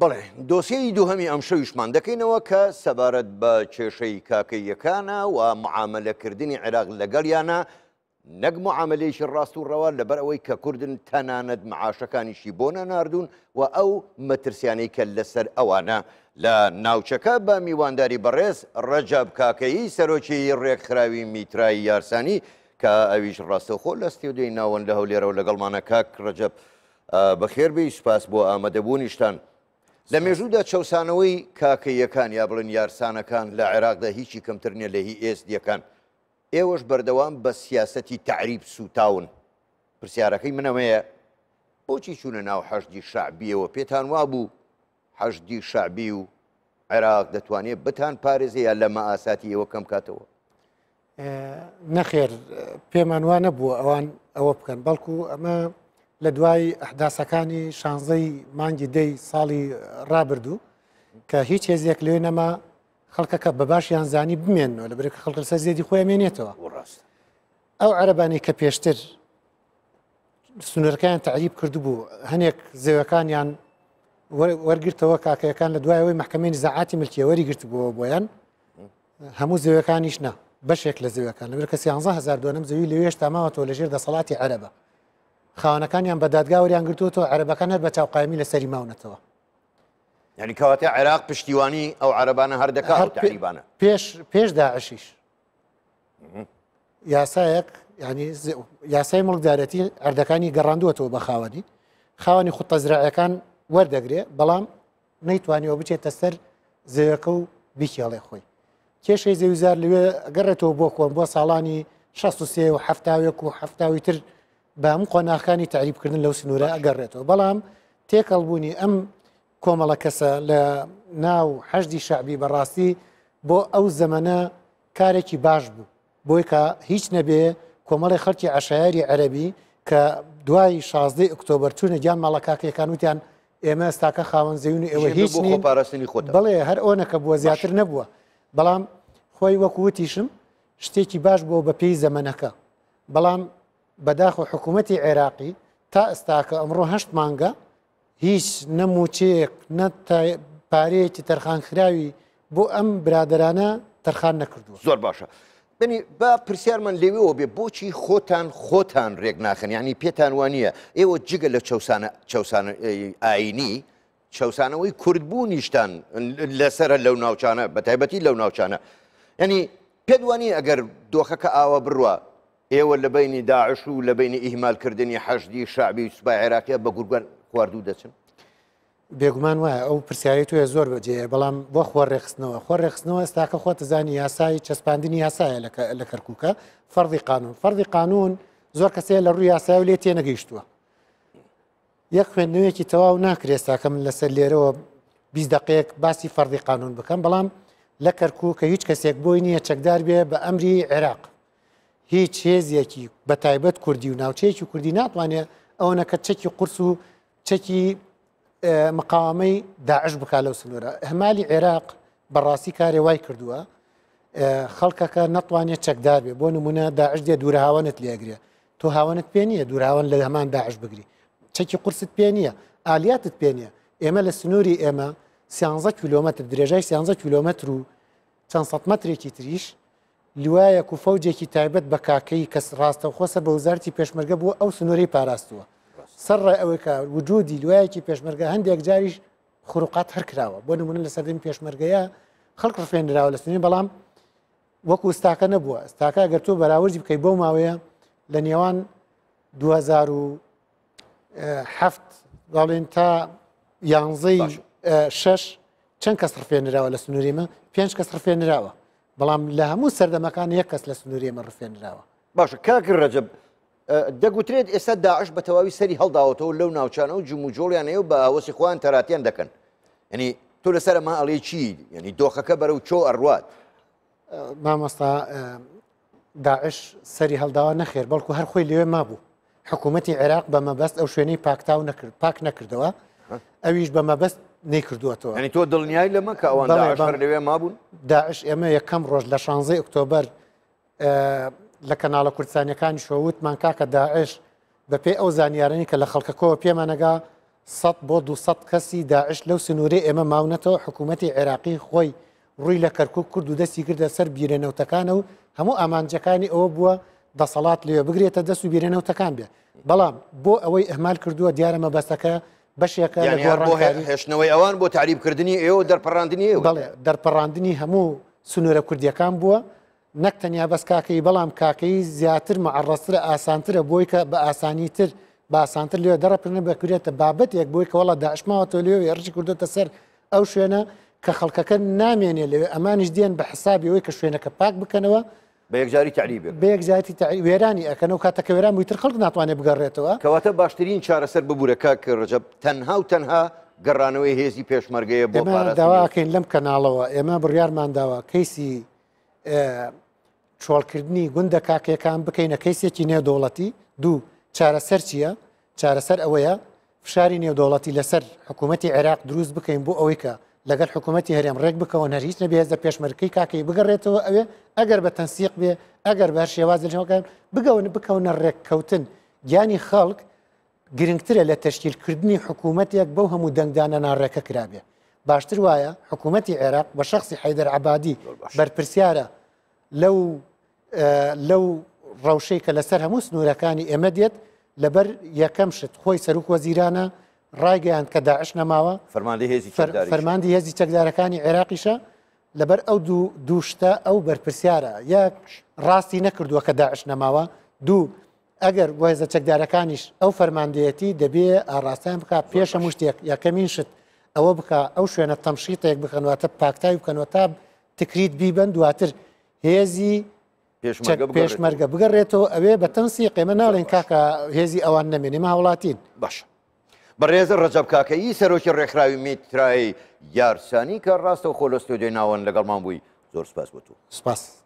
بڵێ دۆسیی دووهەمی ئەم شەویشمان دەکەینەوە کە سەبارەت بە کێشەی کاکەیەکانە و معاملەکردنی عێراق لەگەڵیانە نەک معاملەیەکی ڕاست و ڕەوە لەبەر ئەوەی کە کوردن تەنانەت معاشەکانیشی بۆنە ناردوون و ئەو مەترسیانەی کە لەسەر ئەوانە لە ناوچەکە بە میوانداری بەڕێز ڕەجاب کاکەیی سەرۆکی ڕێکخراوی میترایی یارسانی کە ئەویش ڕاستەخۆ لە ستێودەی ناوەن لە هەولێرە و لەگەڵمانە کاک ڕەجب بەخێربی سپاس بۆ ئامادەبوونیشتان. لە مێژوودا چەسانەوەی کاکەیەکان یا بڵن یارسانەکان لە عێراقدا هیچی کەمتر نیە لە هی ئێستیەکان ئێوەش بەردەوام بە سیاسەتی تعریب سوتاون پرسیارەکەی منەوەیە بۆچی چوونە ناو حەشدی شعبیەوە پێتان وا بوو حەشدی شعبی و عێراق دەتوانێت بتان پارێزەیە لە مەئاساتی ئێوە کەم کاتەوە نەخێر پێمانوانە بوو ئەوان ئەوە بکەن بەڵکو ئەمە لە دوای ئەحداسەکانی شانزەی مانگی دەی ساڵی رابرردوو کە هیچ هێزیەک لێ نەما خەڵکەکە بە باشیان زانی بمێنەوە لە برێک خەڵکە سەر زیێدی خۆی مێنێتەوە ڕاست ئەو عربانی کە پێشتر سنوورەکەیان تعریب کردو بوو هەنێک زێوەکانیان وەرگرتەوە کاکەکان لە دوایەوەی محکمێن زعاتی ملکیەوەری گرت بووە بۆیان هەموو زێوەکانیش نە بەشێک لە زێوەکان لەبر کە 1هزار دونم زەوی لەێش تاماوەەوە لەژێر دەسەڵاتی عەرەبە خاونەکانیان بەدادگاوەریان گرتووەوە عربەکان هەر بە چاوقامی لە سەری ماونەتەوە یعنی کەواتە عێراق پشتیوانی ئەو عربانە هەردەکەریبانە پێش پێش داعشیش یاسایەک ینی یاسای مڵکدارەتی ئەردەکانی گەڕاندووەتەوە بە خاوەنی خاوەنی خوتەزرعەکان وەردەگرێ بەڵام نەیتوانیەوە بچێتە سەر زەوەکە و بیکیڵێ خۆی کێشەی زەویزار لەوێ گەڕێتەوە بۆ کۆن بۆ ساڵانی 16 و هەفتاوێک و هەفتاوی تر بە ئەم قۆناخانی تعریبکردن لەو سنوورە ئەگەڕێتەوە بەڵام تێکەڵبوونی ئەم کۆمەڵە کەسە لە ناوهدی شعبی بەڕاستی بۆ ئەو زەمەە کارێکی باش بوو بۆیکە هیچ نەبێ کۆمەڵی خەرکی عشایری عەربی کە دوای 16 ئۆکتۆبر چوونە گیان ماڵەکاکیەکان وتیان ئێمە ئێستاکە خاوەن زیون ئێوە هیچ پاراستنی خۆت بڵێ هەر ئەوەکە بووە زیاتر نەبووە بەڵام خۆی وەکووتیشم شتێکی باش بۆ بە پێی زەمەەکە بەڵام بەداخۆ حکوومەتتی عێراقی تا ئێستاکە ئەمڕۆ هەشت مانگە هیچ نەموچێک نە پارەیەکی تەرخانخراوی بۆ ئەم برادرانە تەرخان نەکردووە زۆر باشە. بنی با پرسیارمان لێوەوە بێ بۆچی خۆتان خۆتان ڕێک ناخن ینی پێتان وانە ئێوە جگە لە چەسانە ئاینی چەسانەوەی کوردبوونیشتان لەسرە لەو ناوچانە بە تایبەتی لەو ناوچانە ینی پێدوانی ئەگەر دۆخەکە ئاوە بڕوە ئێوە لە بینی داعش و لە بینی ئیهمالکردنی حەشدی شعبی سوپای عێراقیە بە گورگان خواردوو دەچن بێگومان وایە ئەو پرسیاری توێ زۆر بەجێ بەڵام بۆ خۆر ڕێخستنەوە خۆر ڕێخستنەوە ئێستاکە خۆ زانی یاسای چەسپاندنی یاسایە لە کەرکووکە فەرضی قانون فەرضی قانون زۆر کەسەیە لە ڕووی یاسای و لێ تێنەگەیشتووە یەک خوێندنوێکی تەواو ناکرێستاکەم لەسەر لێرەوە بیست دقەیەک باسی فەرضی قانون بکەم بەڵام لە کەرکوو کە هیچ کەسێک بۆی نییە چەکدار بێ بە ئەمری عێراق هیچ هێزیەکی بە تایبەت کوردی و ناوچەیەکی کوردی ناتوانێت ئەوەنە کە چەکی قرس و چەکی مقامەی داعش بک لەو سنوورە هەمالی عێراق بەڕاستی کارێ وای کردووە خەڵکەکە ناتوانێت چەکدار بێ بۆ نمونە داعش دێ دوورهاوانت لێگرێ تۆ هاوانت پێ نییە دوورهاوان لە هەمان داعش بگری چەکی قرست پێ نییە ئالیاتت پێ نییە ئێمە لە سنووری ئێمە 16 کیلومتر درێژای 16 کیلومتر و چەند مترێکی تریش لیوایەک و فەوجێکی تایبەت بە کاکەی کەس ڕاستە خۆسە بە وزارتی پێشمەرگە بووە ئەو سنووری پاراستووە سەر ئەوەیکە وجودی لوایەکی پێشمەرگە هەندێک جاریش خوروقات هەرکراوە بۆ نمونە لە سەردەمی پێشمەرگەیە خەڵک ڕفێنراوە لە سنووری بەڵام وەکو ستاکە نەبووە ستاکە گەر تۆ بەراوردی بکەی بۆ ماوەیە لە نێوان 2007 باڵێن تا یانزەی شش چەند کەس ڕفێنراوە لە سنووریمە پێنج کەس ڕفێنراوە بەڵام لە هەموو سەردەمەکان یەک کەس لە سنووری مە ڕفێنراوە باشە کاکر ڕەجب دەگوترێت ئێستا داعش بە تەواوی سەری هەڵداوەتەوە لەو ناوچانە و جموجۆڵیانەیە و بە ئەوەسی خۆیان تەراتیان دەکەن ینی تۆ لەسەر ئەمە ئەڵێ چی ینی دۆخەکە بەرە و چۆ ئەڕوات مامۆستا داعش سەری هەڵداوە نەخێر بەڵکو هەر خۆی لێوێ مابوو حکوومەتتی عێراق بە مەبەست ئەو شوێنەی پاکتاو نەکرد پاک نەکردەوە ئەویش بە مەبەست نەیکردووەەوە ئەنی تۆ دڵنیای لەمە کە ئەوان لەوێ مابوون داعش ئێمە یەکەم ڕۆژ لە شانزەی ئۆکتۆبەر لە کەناڵە کورسانیەکانی شووتمان کاکە داعش بە پێی ئەو زانیارانی کە لە خەڵکەکەەوە پێمانەگا 100 بۆ 200 کەسی داعش لەو سنووری ئێمە ماونەتەوە حکوومەتتی عێراقی خۆی ڕووی لە کەرکک کرد و دەستی کردە سەر بیرێنەوتەکانە و هەموو ئامانجەکانی ئەوە بووە دەسەڵات لێ بگرێتە دەست و بیرێنەوتەکان بێ بەڵام بۆ ئەوەی ئەمال کردووە دیارەمە بەستەکە بەشێکە هێشتنەوەی ئەوان بۆ تعریبکردنی ئێوە دەرپەڕاندنی بەڵێ دەرپەڕاندنی هەموو سنوورە کوردیەکان بووە نەک تەنیا بەس کاکەی بەڵام کاکەی زیاتر مەڕسترە ئاسانترە بۆی کە بە ئاسانی تر باسانتر لێ دەڕپرنە بەکرێتە بابەتێک بۆی کەوەڵە داعشماوە تۆ لێو ێڕژی کوردێتە سەر ئەو شوێنە کە خەڵکەکە نامێنێ لەوێ ئەمانش دێن بە حسابی ئەوی کە شوێنەکە پاک بکەنەوە بە یەکجاری تعریبێت بە یەکجاری وێرانی ئەەکەن و کاتەکە وێران ویتر خەڵک ناتوانێت بگەڕێتەوە کەواتە باشترین چارەسەر ببوورەکە کە ڕجب تەنها و تەنها گەڕانەوەی هێزی پێشمەرگەیە بۆ داواکەین لەم کەناڵەوە ئێمە بڕیارمانداوە کەیسی چۆڵکردنی گوندە کاکیەکان بکەینە کەیسێکی نێودۆڵەتی دوو چارەسەر چییە چارەسەر ئەوەیە فشاری نێودۆڵەتی لەسەر حکوومەتتی عێراق دروست بکەین بۆ ئەوەی کە لەگەر حکوومەتتی هەرێم ڕێک بکەوە نەریش نەبێت دە پێشمەرکی کاکەی بگەڕێتەوە ئەوێ ئەگەر بە تەنسیق بێ ئەگەر بە شێوازەکان بگەون بکەونە ڕێککەوتن گیانی خەڵک گرنگترە لە تەشکیلکردنی حکوومەتێک بەو هەموو دەنگدانە ناڕێکە کرابێ باشتر وایە حکوومەتتی عێراق بە شخصی حیدەر عبادی بەرپرسیارە لەو لەو ڕەوشەی کە لەسەر هەموو سنوورەکانی ئێمە دێت لەبەر یەکەم شت خۆی سەرک وەزیرانە ڕایگەیان کە داعش نەماوە فەرماندی هێزی چەکدارەکانی عێراقیشە لەبەر ئەو دوو دووشتە ئەو بەرپرسیارە یەک ڕاستی نەکردووە کە داعش نەماوە دوو ئەگەر وەزە چەکدارەکانیش ئەو فەرماندەیەتی دەبێ ئاراستیان بک پێشە مشتێک یەکەمین شت ئەوە بک ئەو شوێنە تەمشیتێک بخەنواتە پاکتای بکەنەوە تا تکریت بیبند دواتر هێزی پێشمەرگە بگەڕێتەوە ئەوێ بە تەنسی قێمە ناڵێن کاکە هێزی ئەوان نەمێنێمە هاوڵاتین باشە. بەڕێز ڕەجەب کاکەی سەرۆکی ڕێکخراوی میترایی یارسانی کە ڕاستە و خۆلە ستۆدیۆ ناوەن لەگەڵمان بووی زۆر سپاس بۆ تو سپاس.